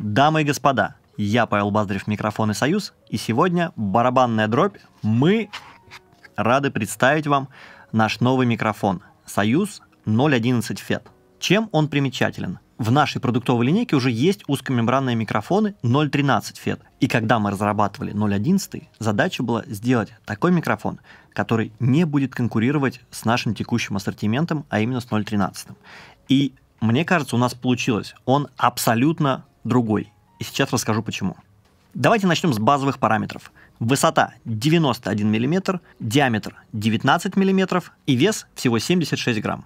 Дамы и господа, я Павел Баздрев, микрофон и союз, и сегодня барабанная дробь. Мы рады представить вам наш новый микрофон «Союз 011 FET». Чем он примечателен? В нашей продуктовой линейке уже есть узкомембранные микрофоны 0.13 FET. И когда мы разрабатывали 0.11, задача была сделать такой микрофон, который не будет конкурировать с нашим текущим ассортиментом, а именно с 0.13. И мне кажется, у нас получилось. Он абсолютно другой. И сейчас расскажу почему. Давайте начнем с базовых параметров. Высота 91 мм, диаметр 19 мм и вес всего 76 грамм.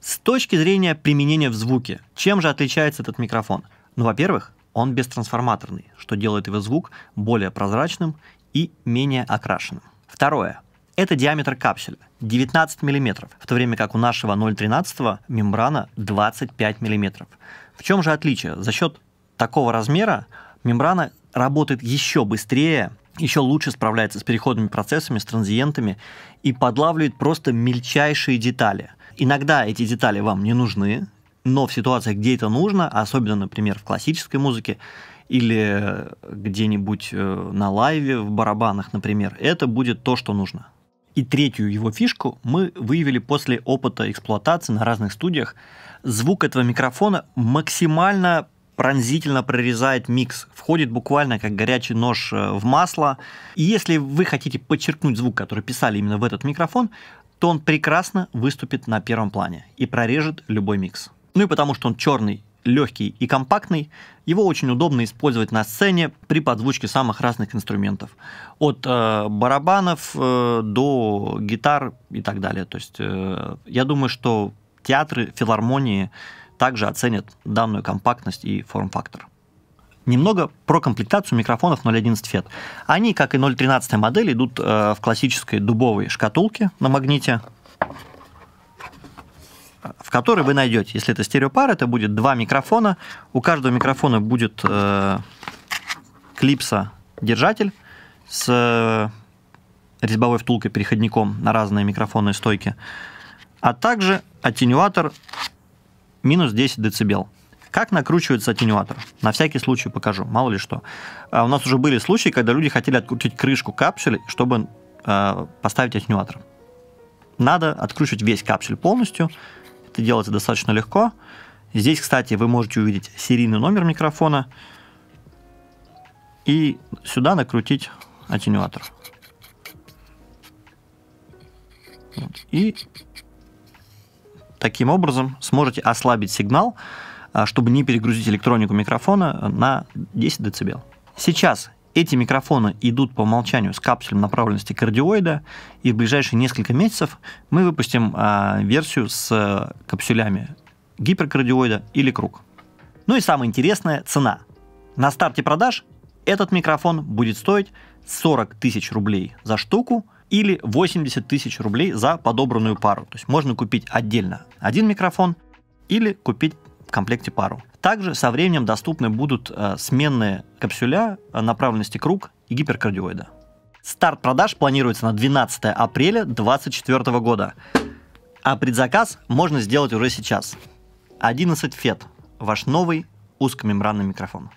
С точки зрения применения в звуке, чем же отличается этот микрофон? Ну, во-первых, он бестрансформаторный, что делает его звук более прозрачным и менее окрашенным. Второе. Это диаметр капсюля 19 мм, в то время как у нашего 0,13 мембрана 25 мм. В чем же отличие? За счет такого размера мембрана работает еще быстрее, еще лучше справляется с переходными процессами, с транзиентами и подлавливает просто мельчайшие детали. Иногда эти детали вам не нужны, но в ситуациях, где это нужно, особенно, например, в классической музыке или э, где-нибудь э, на лайве, в барабанах, например, это будет то, что нужно. И третью его фишку мы выявили после опыта эксплуатации на разных студиях. Звук этого микрофона максимально пронзительно прорезает микс, входит буквально как горячий нож э, в масло. И если вы хотите подчеркнуть звук, который писали именно в этот микрофон, то он прекрасно выступит на первом плане и прорежет любой микс. Ну и потому что он черный, легкий и компактный, его очень удобно использовать на сцене при подзвучке самых разных инструментов. От э, барабанов э, до гитар и так далее. То есть э, я думаю, что театры, филармонии также оценят данную компактность и форм-фактор. Немного про комплектацию микрофонов 0.11 FET. Они, как и 0.13 модель, идут э, в классической дубовой шкатулке на магните, в которой вы найдете, если это стереопар, это будет два микрофона. У каждого микрофона будет э, клипса-держатель с э, резьбовой втулкой-переходником на разные микрофонные стойки, а также аттенюатор минус 10 дБ. Как накручивается аттенюатор? На всякий случай покажу, мало ли что. А у нас уже были случаи, когда люди хотели открутить крышку капсюля, чтобы э, поставить аттенюатор. Надо откручивать весь капсюль полностью. Это делается достаточно легко. Здесь, кстати, вы можете увидеть серийный номер микрофона и сюда накрутить атенюатор. И таким образом сможете ослабить сигнал, а, чтобы не перегрузить электронику микрофона на 10 дБ. Сейчас эти микрофоны идут по умолчанию с капсулем направленности кардиоида, и в ближайшие несколько месяцев мы выпустим а, версию с а, капсулями гиперкардиоида или круг. Ну и самое интересное – цена. На старте продаж этот микрофон будет стоить 40 тысяч рублей за штуку или 80 тысяч рублей за подобранную пару. То есть можно купить отдельно один микрофон или купить в комплекте пару. Также со временем доступны будут э, сменные капсюля э, направленности круг и гиперкардиоида. Старт продаж планируется на 12 апреля 2024 года, а предзаказ можно сделать уже сейчас. 11 фет – ваш новый узкомембранный микрофон.